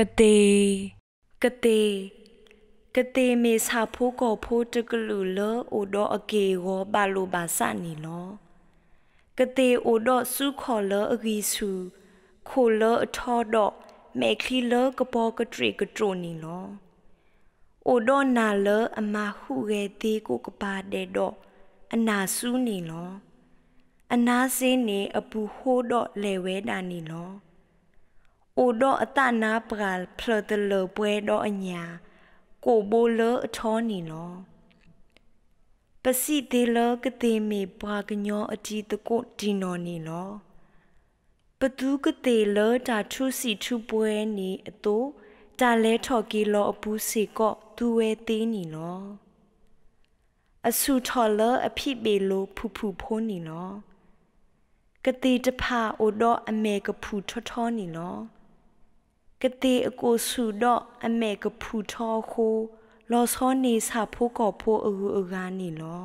ကတိကတိကတိမေစာဖိုးကိုဖိုးတကလူလောအိုဒေါ်အကေရောဘာလိုဘာစနီလောကတိအိုဒေါ်စုခေါ်လောအဂီစုခိုလောအထောဒေါ်မေခလီလောကပေါ်ကထရီကထရိုနီလောအိုဒေါ်နာလောအမဟုရဲ့တီကိုကပါတဲ့ဒေါ်အနာစူးနီလော အနာစင်းနေအပူဟိုးဒေါ်လေဝဲတာနီလောအိုတော့အတနာပကလဖလတလပွဲတော့အညာကိုဘိုလအထောနီလောပစီတေလကတိမေဘွာကညောအတီတကိုဒီနော်နီလောပသူကတိလတာထုစီထုပွဲနီအတိုးတာလဲထော်ကီလောအပူးစီကော့သူဝဲသေးနီလောအဆူထော်လအဖိပေလိုဖူဖူဖိုးနီလောကတိတဖအိုတော့အမေကဖူထောထောနီလောကတိအကိုစုတော့အမေကဖူထောခိုလောစောနေစာဖို့ကောဖို့အူအူကနေလော